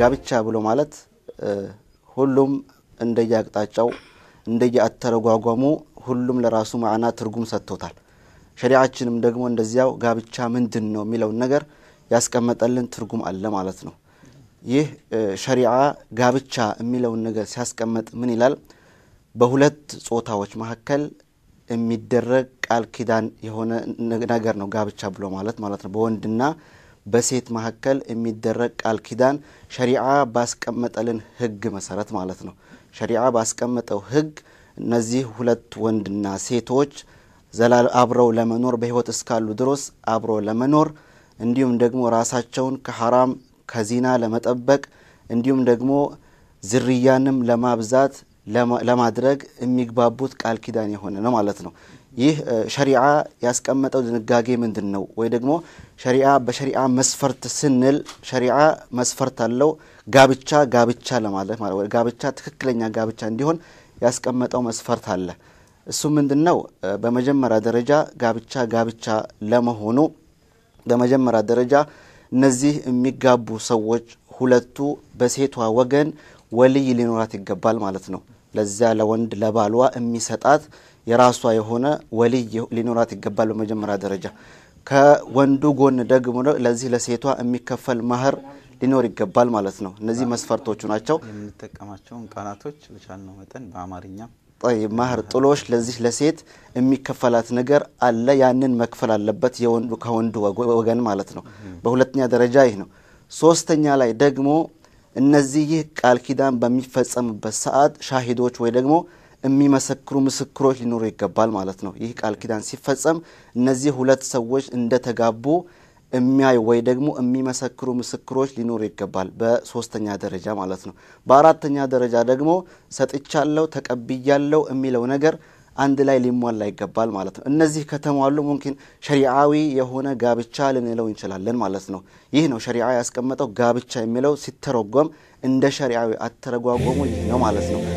ጋብቻ ብሎ ማለት ሁሉም እንደየአቅጣጫው እንደየአተረጓጓሙ ሁሉም ለራሱ ማዕና ትርጉም ሰጥቶታል። ሸሪዓችንም ደግሞ እንደዚያው ጋብቻ ምንድን ነው የሚለውን ነገር ያስቀመጠልን ትርጉም አለ ማለት ነው። ይህ ሸሪዓ ጋብቻ የሚለውን ነገር ሲያስቀመጥ ምን ይላል? በሁለት ጾታዎች መካከል የሚደረግ ቃል ኪዳን የሆነ ነገር ነው ጋብቻ ብሎ ማለት ማለት ነው። በወንድና በሴት መካከል የሚደረግ ቃል ኪዳን ሸሪዓ ባስቀመጠልን ህግ መሰረት ማለት ነው። ሸሪዓ ባስቀመጠው ህግ እነዚህ ሁለት ወንድና ሴቶች አብረው ለመኖር በህይወት እስካሉ ድሮስ አብሮ ለመኖር እንዲሁም ደግሞ ራሳቸውን ከሐራም ከዚና ለመጠበቅ እንዲሁም ደግሞ ዝርያንም ለማብዛት ለማድረግ የሚግባቡት ቃል ኪዳን የሆነ ነው ማለት ነው። ይህ ሸሪዓ ያስቀመጠው ድንጋጌ ምንድን ነው? ወይ ደግሞ ሸሪዓ በሸሪዓ መስፈርት ስንል ሸሪዓ መስፈርት አለው። ጋብቻ ጋብቻ ለማለት ማለት ጋብቻ ትክክለኛ ጋብቻ እንዲሆን ያስቀመጠው መስፈርት አለ። እሱ ምንድን ነው? በመጀመሪያ ደረጃ ጋብቻ ጋብቻ ለመሆኑ በመጀመሪያ ደረጃ እነዚህ የሚጋቡ ሰዎች ሁለቱ በሴቷ ወገን ወልይ ሊኖራት ይገባል ማለት ነው። ለዚያ ለወንድ ለባሏ የሚሰጣት የራሷ የሆነ ወልይ ሊኖራት ይገባል በመጀመሪያ ደረጃ። ከወንዱ ጎን ደግሞ ለዚህ ለሴቷ የሚከፈል ማህር ሊኖር ይገባል ማለት ነው። እነዚህ መስፈርቶቹ ናቸው። የምንጠቀማቸውን ቃላቶች በቻልነው መጠን በአማርኛ ማህር ጥሎሽ ለዚህ ለሴት የሚከፈላት ነገር አለ። ያንን መክፈል አለበት የወንዱ ከወንዱ ወገን ማለት ነው። በሁለተኛ ደረጃ ይህ ነው። ሶስተኛ ላይ ደግሞ እነዚህ ይህ ቃል ኪዳን በሚፈጸምበት ሰዓት ሻሂዶች ወይ ደግሞ የሚመሰክሩ ምስክሮች ሊኖሩ ይገባል ማለት ነው። ይህ ቃል ኪዳን ሲፈጸም እነዚህ ሁለት ሰዎች እንደተጋቡ የሚያዩ ወይ ደግሞ የሚመሰክሩ ምስክሮች ሊኖሩ ይገባል፣ በሶስተኛ ደረጃ ማለት ነው። በአራተኛ ደረጃ ደግሞ ሰጥቻለሁ፣ ተቀብያለሁ የሚለው ነገር አንድ ላይ ሊሟላ ይገባል ማለት ነው። እነዚህ ከተሟሉ ሙምኪን ሸሪዓዊ የሆነ ጋብቻ ልንለው እንችላለን ማለት ነው። ይህ ነው ሸሪዓ ያስቀመጠው ጋብቻ የሚለው ሲተረጎም እንደ ሸሪዓዊ አተረጓጎሙ ይህ ነው ማለት ነው።